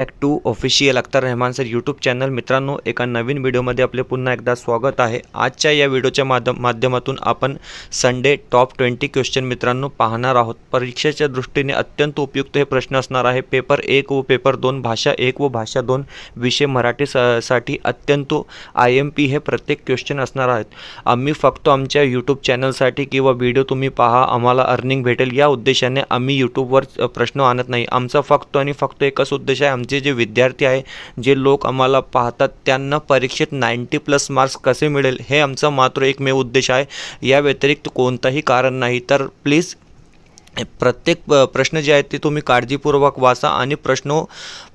back to official Akhtar Rahman sir YouTube channel मित्रांनो एका नवीन व्हिडिओमध्ये आपले पुन्हा एकदा स्वागत आहे आजच्या या व्हिडिओच्या माध्यम माध्यमातून आपण संडे टॉप ट्वेंटी क्वेश्चन मित्रांनो पाहणार आहोत परीक्षेच्या दृष्टीने अत्यंत उपयुक्त हे प्रश्न असणार आहे पेपर एक व पेपर दोन भाषा एक व भाषा दोन विषय मराठी साठी अत्यंत आय एम पी हे प्रत्येक क्वेश्चन असणार आहेत आम्ही फक्त आमच्या यूट्यूब चॅनलसाठी किंवा व्हिडिओ तुम्ही पहा आम्हाला अर्निंग भेटेल या उद्देशाने आम्ही यूट्यूबवर प्रश्न आणत नाही आमचा फक्त आणि फक्त एकच उद्देश आहे जे जे विद्यार्थी आहे जे लोक आम्हाला पाहतात त्यांना परीक्षेत नाईंटी प्लस मार्क्स कसे मिळेल हे आमचा मात्र एकमेव उद्देश आहे या व्यतिरिक्त कोणताही कारण नाही तर प्लीज प्रत्येक प्रश्न जे आहेत ते तुम्ही काळजीपूर्वक वाचा आणि प्रश्नो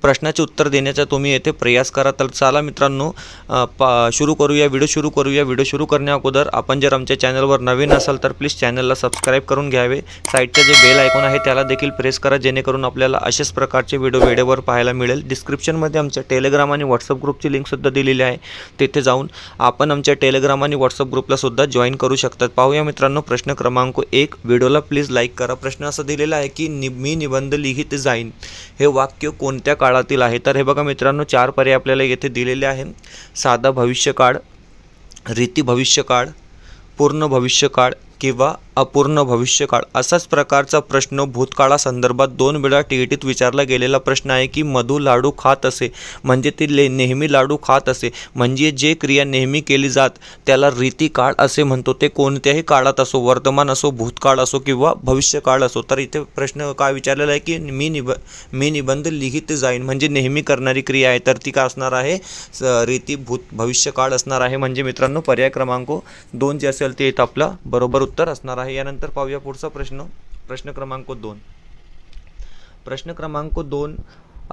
प्रश्नाचे उत्तर देण्याचा तुम्ही येथे प्रयास करा तर चला मित्रांनो सुरू करूया व्हिडिओ सुरू करूया व्हिडिओ सुरू करण्या अगोदर आपण जर आमच्या चॅनलवर नवीन असाल तर प्लीज चॅनलला सबस्क्राईब करून घ्यावे साईडचे जे बेल ऐकून आहे त्याला देखील प्रेस करा जेणेकरून आपल्याला अशाच प्रकारचे व्हिडिओ वेळेवर पाहायला मिळेल डिस्क्रिप्शनमध्ये आमच्या टेलिग्राम आणि व्हॉट्सअप ग्रुपची लिंकसुद्धा दिलेली आहे तिथे जाऊन आपण आमच्या टेलिग्राम आणि व्हॉट्सअप ग्रुपलासुद्धा जॉईन करू शकतात पाहूया मित्रांनो प्रश्न क्रमांक एक व्हिडिओला प्लीज लाईक करा प्रश्न असा दिलेला आहे की नि मी निबंध लिहित जाईन हे वाक्य कोणत्या काळातील आहे तर हे बघा मित्रांनो चार पर्याय आपल्याला येथे दिलेले आहे साधा भविष्यकाळ रीती भविष्यकाळ पूर्ण भविष्यकाळ किंवा अपूर्ण भविष्यकाळ असाच प्रकारचा प्रश्न भूतकाळासंदर्भात दोन वेळा टीईटीत विचारला गेलेला प्रश्न आहे की मधू लाडू खात असे म्हणजे ती ले नेहमी लाडू खात असे म्हणजे जे क्रिया नेहमी केली जात त्याला रीती काळ असे म्हणतो ते कोणत्याही काळात असो वर्तमान असो भूतकाळ असो किंवा भविष्यकाळ असो तर इथे प्रश्न काय विचारलेला आहे की मी निब मी निबंध लिहित जाईन म्हणजे नेहमी करणारी क्रिया आहे तर ती काय असणार आहे रीती भूत भविष्यकाळ असणार आहे म्हणजे मित्रांनो पर्याय क्रमांक दोन जे असेल ते इथं आपलं बरोबर उत्तर असणार आहे आहे यानंतर पाहूया पुढचा प्रश्न प्रश्न क्रमांक दोन प्रश्न क्रमांक दोन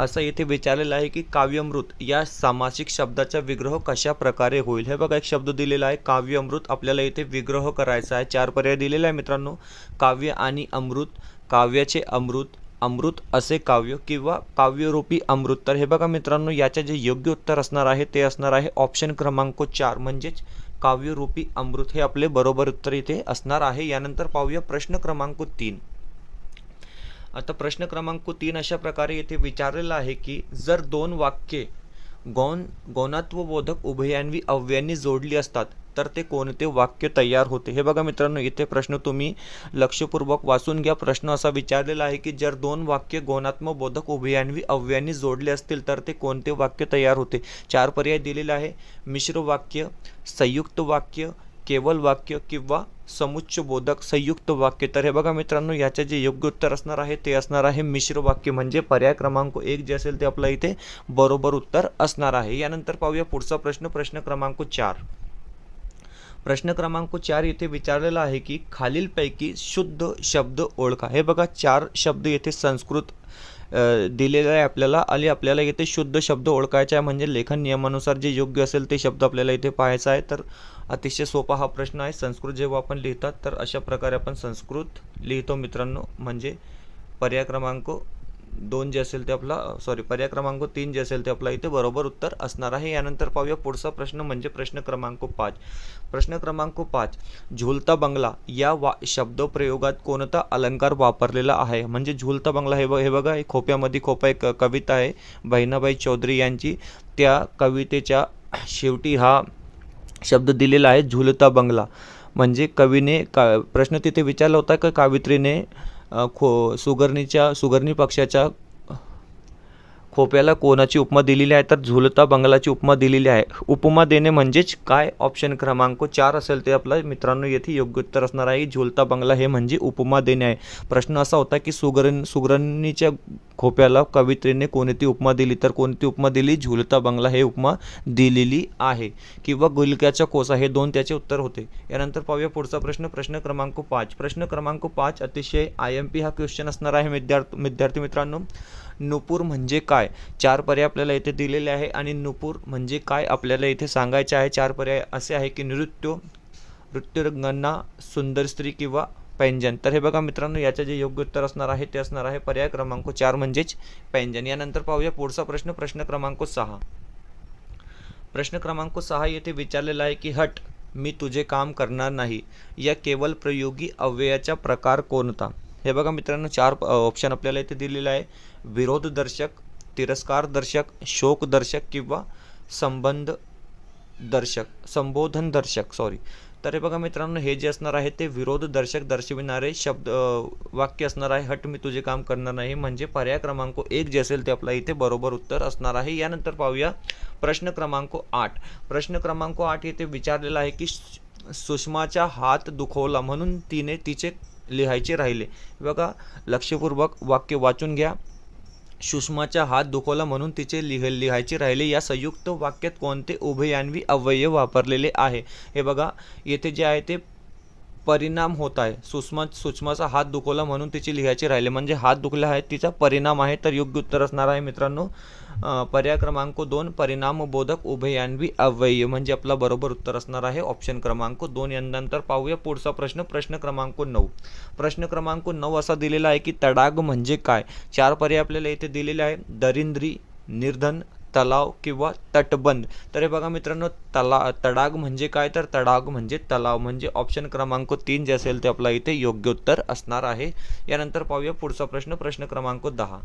असं येथे विचारलेलं आहे की काव्यमृत या सामासिक शब्दाचा विग्रह कशा प्रकारे होईल हे बघा एक शब्द दिलेला आहे अमृत आपल्याला येथे विग्रह करायचा आहे चार पर्याय दिलेला आहे मित्रांनो काव्य आणि अमृत काव्याचे अमृत अमृत असे काव्य किंवा काव्यरूपी अमृत तर हे बघा मित्रांनो याचे जे योग्य उत्तर असणार आहे ते असणार आहे ऑप्शन क्रमांक चार म्हणजेच काव्यरूपी अमृत हे आपले बरोबर उत्तर इथे असणार आहे यानंतर पाहूया प्रश्न क्रमांक तीन आता प्रश्न क्रमांक तीन अशा प्रकारे येथे विचारलेला आहे की जर दोन वाक्ये गौण गौणात्वबोधक उभयान्वी अव्ययांनी जोडली असतात तर ते कोणते वाक्य तयार होते हे बघा मित्रांनो इथे प्रश्न तुम्ही लक्षपूर्वक वाचून घ्या प्रश्न असा विचारलेला आहे की जर दोन वाक्य गौणात्मबोधक उभयान्वी अव्ययांनी जोडले असतील तर ते कोणते वाक्य तयार होते चार पर्याय दिलेले आहे मिश्र वाक्य संयुक्त वाक्य केवल वाक्य किंवा बोधक संयुक्त वाक्य तर हे बघा मित्रांनो याचे जे योग्य उत्तर असणार आहे ते असणार आहे मिश्र वाक्य म्हणजे पर्याय क्रमांक एक जे असेल ते आपल्या इथे बरोबर उत्तर असणार आहे यानंतर पाहूया पुढचा प्रश्न प्रश्न क्रमांक चार प्रश्न क्रमांक चार येथे विचारलेला आहे की खालीलपैकी शुद्ध शब्द ओळखा हे बघा चार शब्द येथे संस्कृत दिलेला आहे आपल्याला आणि आपल्याला येथे शुद्ध शब्द ओळखायचा आहे म्हणजे लेखन नियमानुसार जे योग्य असेल ते शब्द आपल्याला इथे पाहायचा आहे तर अतिशय सोपा हा प्रश्न आहे संस्कृत जेव्हा आपण लिहितात तर अशा प्रकारे आपण संस्कृत लिहितो मित्रांनो म्हणजे पर्याय क्रमांक दोन जे असेल ते आपला सॉरी पर्याय क्रमांक तीन जे असेल ते आपला इथे बरोबर उत्तर असणार आहे यानंतर पाहूया पुढचा प्रश्न म्हणजे प्रश्न क्रमांक पाच प्रश्न क्रमांक पाच झुलता बंगला या वा शब्दप्रयोगात कोणता अलंकार वापरलेला आहे म्हणजे झुलता बंगला हे बघ हे बघा हे खोप्यामध्ये खोपा एक कविता आहे बहिणाबाई चौधरी यांची त्या कवितेच्या शेवटी हा शब्द दिलेला आहे झुलता बंगला म्हणजे कवीने का प्रश्न तिथे विचारला होता का कावित्रीने खो सुगरणीच्या सुगरणी पक्षाच्या खोप्याला कोणाची उपमा दिलेली आहे तर झुलता बंगलाची उपमा दिलेली आहे उपमा देणे म्हणजेच काय ऑप्शन क्रमांक चार असेल ते आपला मित्रांनो येथे योग्य उत्तर असणार आहे झुलता बंगला हे म्हणजे उपमा देणे आहे प्रश्न असा होता की सुगर सुगरणीच्या खोप्याला कवित्रीने कोणती उपमा दिली तर कोणती उपमा दिली झुलता बंगला हे उपमा दिलेली आहे किंवा गुलक्याचा कोसा हे दोन त्याचे उत्तर होते यानंतर पाहूया पुढचा प्रश्न प्रश्न क्रमांक पाच प्रश्न क्रमांक पाच अतिशय आय एम पी हा क्वेश्चन असणार आहे विद्यार्थी विद्यार्थी मित्रांनो नुपूर म्हणजे काय चार पर्याय आपल्याला इथे दिलेले आहे आणि नुपूर म्हणजे काय आपल्याला इथे सांगायचे आहे चार पर्याय असे आहे की नृत्य नृत्यरंगांना सुंदर स्त्री किंवा पैंजन तर हे बघा मित्रांनो याचे जे योग्य उत्तर असणार आहे ते असणार आहे पर्याय क्रमांक चार म्हणजेच पैंजन यानंतर पाहूया पुढचा प्रश्न प्रश्न क्रमांक सहा प्रश्न क्रमांक सहा येथे विचारलेला आहे की हट मी तुझे काम करणार नाही या केवळ प्रयोगी अव्ययाचा प्रकार कोणता हे बघा मित्रांनो चार ऑप्शन आपल्याला इथे दिलेलं आहे विरोध दर्शक दर्शक शोक शोकदर्शक किंवा संबंध दर्शक संबोधन दर्शक सॉरी तर हे बघा मित्रांनो हे जे असणार आहे ते विरोध दर्शक दर्शविणारे शब्द वाक्य असणार आहे हट मी तुझे काम करणार नाही म्हणजे पर्याय क्रमांक एक जे असेल ते आपला इथे बरोबर उत्तर असणार आहे यानंतर पाहूया प्रश्न क्रमांक आठ प्रश्न क्रमांक आठ इथे विचारलेला आहे की सुषमाचा हात दुखवला म्हणून तिने तिचे लिहायचे राहिले बघा लक्षपूर्वक वाक्य वाचून घ्या सुषमाचा हात दुखवला म्हणून तिचे लिह लिहायचे राहिले या संयुक्त वाक्यात कोणते उभयान्वी अवयव वापरलेले आहे हे बघा येथे जे आहे ते परिणाम होत आहे सुषमा सुषमाचा हात दुखवला म्हणून तिची लिहायची राहिले म्हणजे हात दुखला आहे तिचा परिणाम आहे तर योग्य उत्तर असणार आहे मित्रांनो पर्याय क्रमांक दोन परिणाम बोधक उभयान्वी अव्यय म्हणजे आपला बरोबर उत्तर असणार आहे ऑप्शन क्रमांक दोन यानंतर पाहूया पुढचा प्रश्न प्रश्न क्रमांक नऊ प्रश्न क्रमांक नऊ असा दिलेला आहे की तडाग म्हणजे काय चार पर्याय आपल्याला इथे दिलेले आहे दरिंद्री निर्धन तलाव किंवा तटबंद तर हे बघा मित्रांनो तला तडाग म्हणजे काय तर तडाग म्हणजे तलाव म्हणजे ऑप्शन क्रमांक तीन जे असेल ते आपला इथे योग्य उत्तर असणार आहे यानंतर पाहूया पुढचा प्रश्न प्रश्न क्रमांक दहा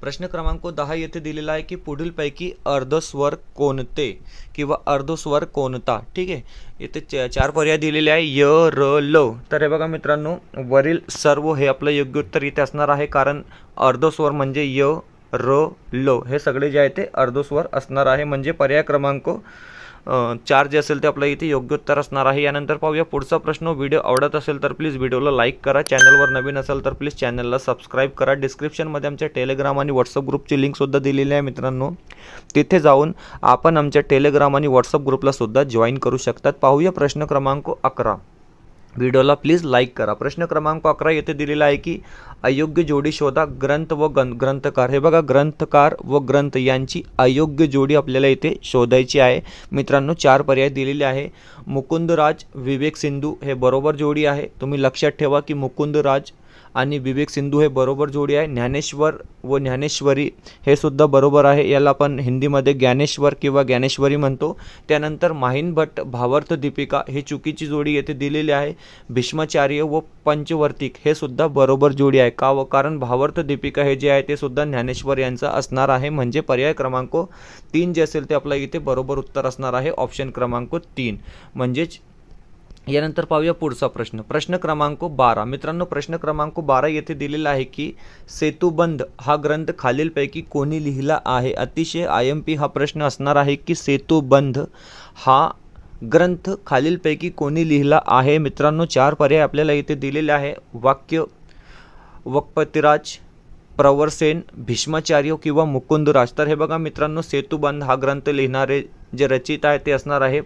प्रश्न क्रमांक दहा येथे दिलेला आहे की पैकी अर्धस्वर कोणते किंवा अर्धस्वर कोणता ठीक आहे येथे चार पर्याय दिलेले आहे य र ल तर हे बघा मित्रांनो वरील सर्व हे आपलं योग्य उत्तर इथे असणार आहे कारण अर्धस्वर म्हणजे य र लो हे सगळे जे आहे ते अर्धस्वर असणार आहे म्हणजे पर्याय क्रमांक चार जे असेल ते आपल्या इथे योग्य उत्तर असणार आहे यानंतर पाहूया पुढचा प्रश्न व्हिडिओ आवडत असेल तर प्लीज व्हिडिओला लाईक करा चॅनलवर नवीन असेल तर प्लीज चॅनलला सबस्क्राईब करा डिस्क्रिप्शनमध्ये आमच्या टेलिग्राम आणि व्हॉट्सअप ग्रुपची लिंकसुद्धा दिलेली आहे मित्रांनो तिथे जाऊन आपण आमच्या टेलिग्राम आणि व्हॉट्सअप ग्रुपलासुद्धा जॉईन करू शकतात पाहूया प्रश्न क्रमांक अकरा व्हिडिओला प्लीज लाईक करा प्रश्न क्रमांक अकरा येथे दिलेला आहे की अयोग्य जोडी शोधा ग्रंथ व गं ग्रंथकार हे बघा ग्रंथकार व ग्रंथ यांची अयोग्य जोडी आपल्याला इथे शोधायची आहे मित्रांनो चार पर्याय दिलेले आहे मुकुंदराज विवेक सिंधू हे बरोबर जोडी आहे तुम्ही लक्षात ठेवा की मुकुंदराज आणि विवेक सिंधू हे बरोबर जोडी आहे ज्ञानेश्वर व ज्ञानेश्वरी हे सुद्धा बरोबर आहे याला आपण हिंदीमध्ये ज्ञानेश्वर किंवा ज्ञानेश्वरी म्हणतो त्यानंतर माहीन भट्ट भावार्थ दीपिका हे चुकीची जोडी येथे दिलेली आहे भीष्माचार्य व पंचवर्तिक हे सुद्धा बरोबर जोडी आहे का व कारण भावार्थ दीपिका हे जे आहे ते सुद्धा ज्ञानेश्वर यांचं असणार आहे म्हणजे पर्याय क्रमांक तीन जे असेल ते आपल्या इथे बरोबर उत्तर असणार आहे ऑप्शन क्रमांक तीन म्हणजेच यानंतर पाहूया पुढचा प्रश्न प्रश्न क्रमांक बारा मित्रांनो प्रश्न क्रमांक बारा येथे दिलेला आहे की सेतुबंद हा ग्रंथ खालीलपैकी कोणी लिहिला आहे अतिशय आय एम पी हा प्रश्न असणार आहे की सेतुबंद हा ग्रंथ खालीलपैकी कोणी लिहिला आहे मित्रांनो चार पर्याय आपल्याला येथे दिलेले आहे वाक्य वक्पतिराज प्रवरसेन भीष्माचार्य किंवा मुकुंदराज तर हे बघा मित्रांनो सेतुबंद हा ग्रंथ लिहिणारे जे रचित आहे ते असणार आहे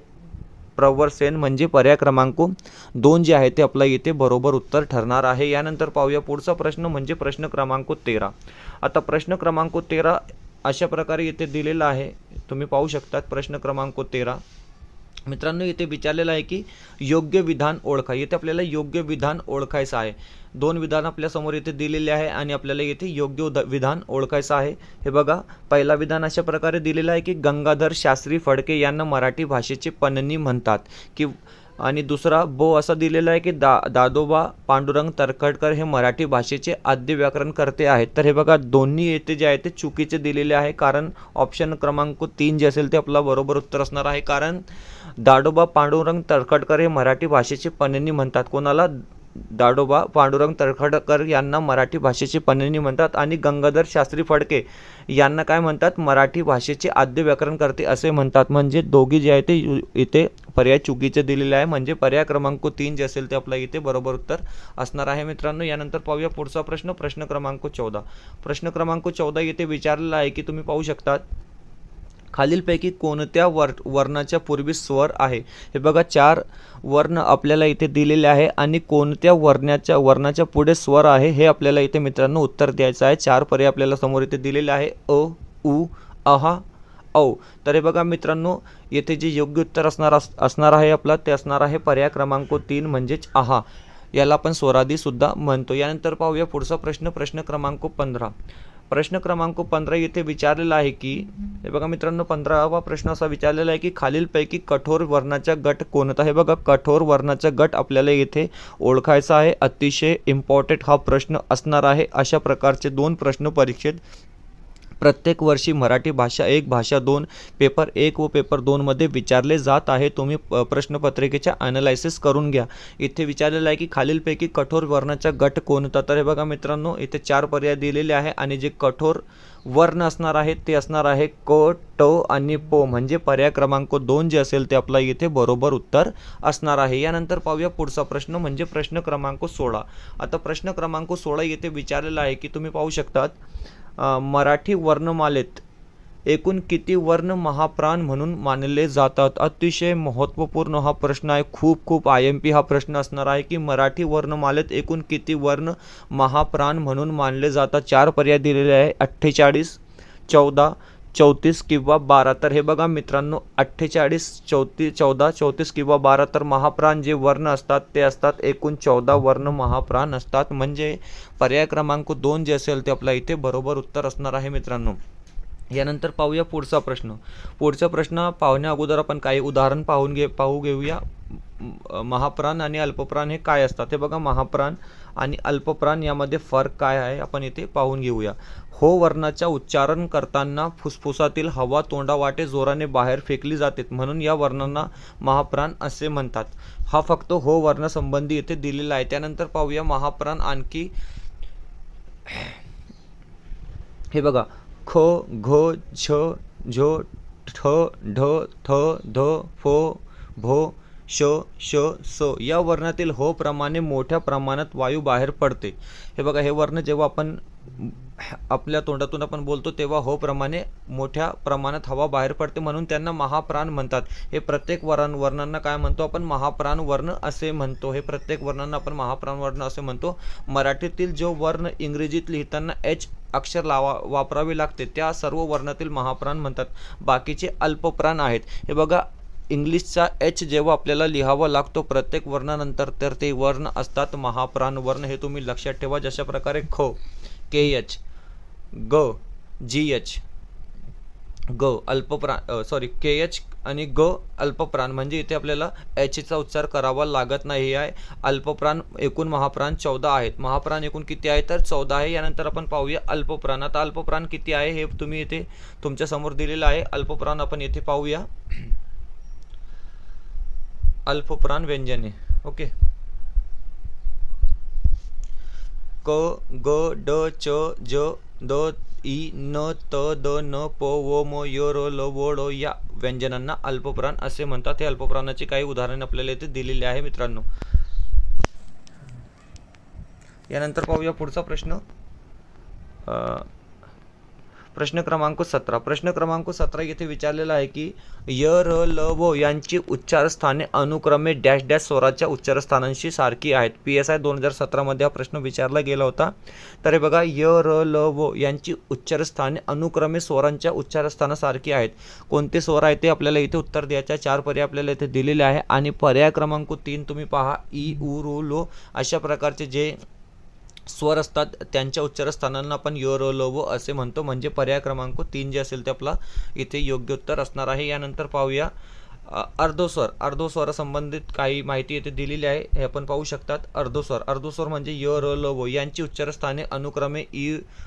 प्रवर सेन म्हणजे पर्याय क्रमांक दोन जे आहे ते आपलं येथे बरोबर उत्तर ठरणार आहे यानंतर पाहूया पुढचा प्रश्न म्हणजे प्रश्न क्रमांक तेरा आता प्रश्न क्रमांक तेरा अशा प्रकारे येथे दिलेला आहे तुम्ही पाहू शकतात प्रश्न क्रमांक तेरा मित्रांनो इथे विचारलेलं आहे की योग्य विधान ओळखा येथे आपल्याला योग्य विधान ओळखायचं आहे दोन विधान आपल्यासमोर इथे दिलेले आहे आणि आपल्याला येथे योग्य उद विधान ओळखायचं आहे हे बघा पहिला विधान अशा प्रकारे दिलेलं आहे की गंगाधर शास्त्री फडके यांना मराठी भाषेचे पणनी म्हणतात की आणि दुसरा बो असा दिलेला आहे की दा दादोबा पांडुरंग तरखडकर हे मराठी भाषेचे आद्य करते आहेत तर हे बघा दोन्ही येते जे आहे ते चुकीचे दिलेले आहे कारण ऑप्शन क्रमांक तीन जे असेल ते आपला बरोबर उत्तर असणार आहे कारण दादोबा पांडुरंग तरखडकर हे मराठी भाषेचे पणनी म्हणतात कोणाला दाडोबा पांडुरंग तळखडकर यांना मराठी भाषेची पणनी म्हणतात आणि गंगाधर शास्त्री फडके यांना काय म्हणतात मराठी भाषेचे आद्य व्याकरण करते असे म्हणतात म्हणजे दोघी जे आहे ते इथे पर्याय चुकीचे दिलेले आहे म्हणजे पर्याय क्रमांक तीन जे असेल ते आपल्या इथे बरोबर उत्तर असणार आहे मित्रांनो यानंतर पाहूया पुढचा प्रश्न प्रश्न क्रमांक चौदा प्रश्न क्रमांक चौदा इथे विचारलेला आहे की तुम्ही पाहू शकतात खालीलपैकी कोणत्या वर वर्णाच्या पूर्वी स्वर आहे हे बघा चार वर्ण आपल्याला इथे दिलेले आहे आणि कोणत्या वर्णाच्या वर्णाच्या पुढे स्वर आहे हे आपल्याला इथे मित्रांनो उत्तर द्यायचं आहे चार पर्याय आपल्याला समोर इथे दिलेले आहे अ उ अहा औ तर हे बघा मित्रांनो येथे जे योग्य उत्तर असणार असणार आहे आपला ते असणार आहे पर्याय क्रमांक तीन म्हणजेच आहा याला आपण स्वरादी सुद्धा म्हणतो यानंतर पाहूया पुढचा प्रश्न प्रश्न क्रमांक पंधरा प्रश्न क्रमांक पंधरा येथे विचारलेला आहे की हे बघा मित्रांनो पंधरावा प्रश्न असा विचारलेला आहे की खालीलपैकी कठोर वर्णाचा गट कोणता हे बघा कठोर वर्णाचा गट आपल्याला येथे ओळखायचा आहे अतिशय इम्पॉर्टंट हा प्रश्न असणार आहे अशा प्रकारचे दोन प्रश्न परीक्षेत प्रत्येक वर्षी मराठी भाषा एक भाषा दोन पेपर एक व पेपर दोनमध्ये विचारले जात आहे तुम्ही प्रश्नपत्रिकेच्या अनालायसिस करून घ्या इथे विचारलेलं आहे की खालीलपैकी कठोर वर्णाचा गट कोणता तर हे बघा मित्रांनो इथे चार पर्याय दिलेले आहे आणि जे कठोर वर्ण असणार आहे ते असणार आहे क ट आणि प म्हणजे पर्याय क्रमांक दोन जे असेल ते आपला इथे बरोबर उत्तर असणार आहे यानंतर पाहूया पुढचा प्रश्न म्हणजे प्रश्न क्रमांक सोळा आता प्रश्न क्रमांक सोळा येथे विचारलेला आहे की तुम्ही पाहू शकतात मराठी वर्णमालेत एकूण किती वर्ण महाप्राण म्हणून मानले जातात अतिशय महत्त्वपूर्ण हा प्रश्न आहे खूप खूप आय एम पी हा प्रश्न असणार आहे की मराठी वर्णमालेत एकूण किती वर्ण महाप्राण म्हणून मानले जातात चार पर्याय दिलेले आहे अठ्ठेचाळीस चौदा चौतीस किंवा बारा तर हे बघा मित्रांनो अठ्ठेचाळीस चौतीस चौदा चौतीस किंवा बारा तर महाप्राण जे वर्ण असतात ते असतात एकूण चौदा वर्ण महाप्राण असतात म्हणजे पर्याय क्रमांक दोन जे असेल ते आपल्या इथे बरोबर उत्तर असणार आहे मित्रांनो यानंतर पाहूया पुढचा प्रश्न पुढचा प्रश्न पाहण्या अगोदर आपण काही उदाहरण पाहून घे पाहू घेऊया महाप्राण आणि अल्पप्राण हे काय असतात हे बघा महाप्राण आणि अल्पप्राण यामध्ये फरक काय आहे आपण इथे पाहून घेऊया हो वर्णाच्या उच्चारण करताना फुसफुसातील हवा तोंडावाटे जोराने बाहेर फेकली जाते म्हणून या वर्णांना महाप्राण असे म्हणतात हा फक्त हो संबंधी इथे दिलेला आहे त्यानंतर पाहूया महाप्राण आणखी हे बघा ख घ झ झो ठ ढ थ ध फो भो श श स या वर्णातील हो प्रमाणे मोठ्या प्रमाणात वायू बाहेर पडते हे बघा हे वर्ण जेव्हा आपण आपल्या तोंडातून आपण बोलतो तेव्हा हो प्रमाणे मोठ्या प्रमाणात हवा बाहेर पडते म्हणून त्यांना महाप्राण म्हणतात हे प्रत्येक वरण वर्णांना काय म्हणतो आपण महाप्राण वर्ण असे म्हणतो हे प्रत्येक वर्णांना आपण महाप्राण वर्ण असे म्हणतो मराठीतील जो वर्ण इंग्रजीत लिहिताना एच अक्षर लावा वापरावे लागते त्या सर्व वर्णातील महाप्राण म्हणतात बाकीचे अल्पप्राण आहेत हे बघा इंग्लिशचा एच जेव्हा आपल्याला लिहावा लागतो प्रत्येक वर्णानंतर तर ते वर्ण असतात महाप्राण वर्ण हे तुम्ही लक्षात ठेवा जशा प्रकारे ख के एच ग जी एच ग अल्पप्राण सॉरी के एच आणि ग अल्पप्राण म्हणजे इथे आपल्याला एचचा उच्चार करावा लागत नाही आहे अल्पप्राण एकूण महाप्राण चौदा आहेत महाप्राण एकूण किती आहे तर चौदा आहे यानंतर आपण पाहूया अल्पप्राण आता अल्पप्राण किती आहे हे तुम्ही इथे तुमच्यासमोर दिलेलं आहे अल्पप्राण आपण येथे पाहूया अल्पप्राण व्यंजने ओके क ग ड च ज द इ न त द न प व म य र ल व ड या व्यंजनांना अल्पप्राण असे म्हणतात हे अल्पप्राणाची काही उदाहरणे आपल्याला इथे दिलेली आहे मित्रांनो यानंतर पाहूया पुढचा प्रश्न प्रश्न क्रमांक सतरा प्रश्न क्रमांक सतरा येथे विचारलेला आहे की य र ल व यांची उच्चारस्थाने अनुक्रमे डॅश डॅश स्वराच्या उच्चारस्थानांशी सारखी आहेत पी एस आय दोन हजार सतरामध्ये हा प्रश्न विचारला गेला होता तर हे बघा य र ल व यांची उच्चारस्थाने अनुक्रमे स्वरांच्या उच्चारस्थानासारखी आहेत कोणते स्वर आहे ते आपल्याला इथे उत्तर द्यायच्या चार पर्याय आपल्याला इथे दिलेले आहे आणि पर्याय क्रमांक तीन तुम्ही पहा ई उ रो लो अशा प्रकारचे जे स्वर असतात त्यांच्या उच्चारस्थानांना आपण व असे म्हणतो म्हणजे पर्याय क्रमांक तीन जे असेल ते आपला इथे योग्य उत्तर असणार आहे यानंतर पाहूया अर्धोस्वर अर्धोस्वरासंबंधित काही माहिती येथे दिलेली आहे हे आपण पाहू शकतात अर्धोस्वर अर्धोस्वर म्हणजे य र ल व यांची उच्चारस्थाने अनुक्रमे इ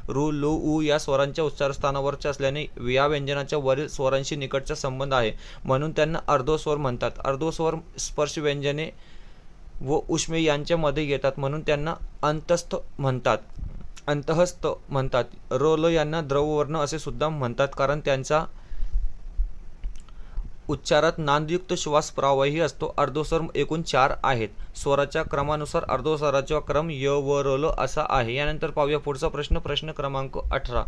रु लु उ या स्वरांच्या उच्चारस्थानावरच्या असल्याने या व्यंजनाच्या वरील स्वरांशी निकटचा संबंध आहे म्हणून त्यांना अर्धोस्वर म्हणतात अर्धोस्वर स्पर्श व्यंजने व उष्मे यांच्यामध्ये येतात म्हणून त्यांना अंतस्थ म्हणतात अंतहस्थ म्हणतात रोलो यांना द्रववर्ण असे सुद्धा म्हणतात कारण त्यांचा उच्चारात नांदयुक्त श्वास प्रवाही असतो अर्धोस्वर एकूण चार आहेत स्वराच्या क्रमानुसार अर्धोस्वराचा क्रम य व रोल असा आहे यानंतर पाहूया पुढचा प्रश्न प्रश्न क्रमांक अठरा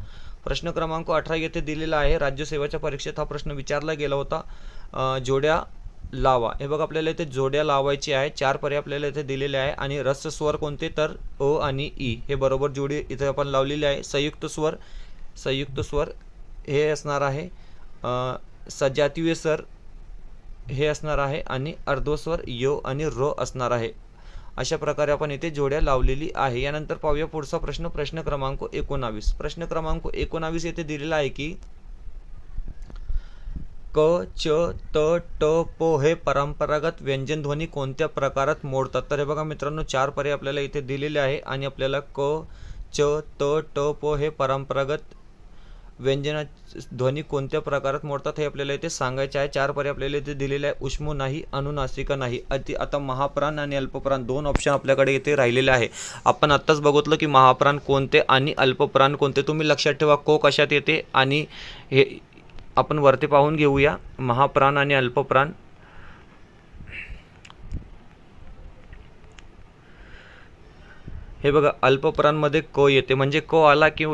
प्रश्न क्रमांक अठरा येथे दिलेला आहे राज्यसेवेच्या परीक्षेत हा प्रश्न विचारला गेला होता जोड्या लावा हे बघा आपल्याला इथे जोड्या लावायची आहे चार पर्याय आपल्याला इथे दिलेले आहे आणि रस स्वर कोणते तर अ आणि ई हे बरोबर जोडी इथे आपण लावलेली आहे संयुक्त स्वर संयुक्त स्वर हे असणार आहे सजातीय स्वर हे असणार आहे आणि अर्धस्वर यो आणि रो असणार आहे अशा प्रकारे आपण इथे जोड्या लावलेली आहे यानंतर पाहूया पुढचा प्रश्न प्रश्न क्रमांक एकोणावीस प्रश्न क्रमांक एकोणावीस येथे दिलेला आहे की क च त ट प हे परंपरागत व्यंजनध्वनी कोणत्या प्रकारात मोडतात तर हे बघा मित्रांनो चार पर्याय आपल्याला इथे दिलेले आहे आणि आपल्याला क च त ट प हे परंपरागत व्यंजना ध्वनी कोणत्या प्रकारात मोडतात हे आपल्याला इथे सांगायचे आहे चार पर्याय आपल्याला इथे दिलेले आहे उष्म नाही अनुनासिका नाही अति आता महाप्राण आणि अल्पप्राण दोन ऑप्शन आपल्याकडे इथे राहिलेले आहे आपण आत्ताच बघितलं की महाप्राण कोणते आणि अल्पप्राण कोणते तुम्ही लक्षात ठेवा को कशात येते आणि हे आपण वरती पाहून घेऊया महाप्राण आणि अल्पप्राण हे बघा मध्ये क येते म्हणजे क आला की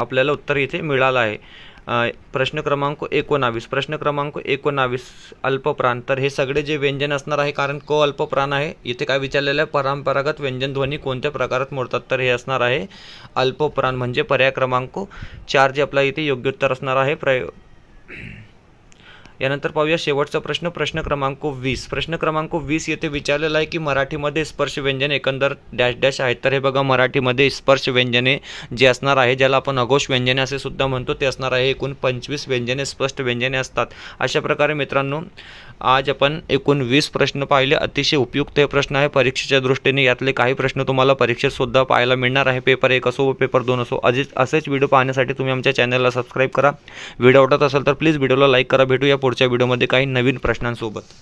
आपल्याला उत्तर इथे मिळालं आहे प्रश्न क्रमांक एकोणावीस प्रश्न क्रमांक एकोणावीस अल्पप्राण तर हे सगळे जे व्यंजन असणार आहे कारण क अल्पप्राण आहे इथे काय विचारलेलं आहे परंपरागत व्यंजन ध्वनी कोणत्या प्रकारात मोडतात तर हे असणार आहे अल्पप्राण म्हणजे पर्याय क्रमांक चार जे आपला इथे योग्य उत्तर असणार आहे प्रय यानंतर पाहूया शेवटचा प्रश्न प्रश्न क्रमांक वीस प्रश्न क्रमांक वीस येथे विचारलेला आहे की मराठीमध्ये स्पर्श व्यंजन एकंदर डॅश डॅश आहेत तर हे बघा मराठीमध्ये स्पर्श व्यंजने जे असणार आहे ज्याला आपण अघोष व्यंजने असे सुद्धा म्हणतो ते असणार आहे एकूण पंचवीस व्यंजने स्पष्ट व्यंजने असतात अशा प्रकारे मित्रांनो आज आपण एकूण वीस प्रश्न पाहिले अतिशय उपयुक्त हे प्रश्न आहे परीक्षेच्या दृष्टीने यातले काही प्रश्न तुम्हाला परीक्षेत सुद्धा पाहायला मिळणार आहे पेपर एक असो व पेपर दोन असो अजित असेच व्हिडिओ पाहण्यासाठी तुम्ही आमच्या चॅनलला सबस्क्राईब करा व्हिडिओ आवडत असेल तर प्लीज व्हिडिओला लाईक करा भेटू या पुढच्या व्हिडिओमध्ये काही नवीन प्रश्नांसोबत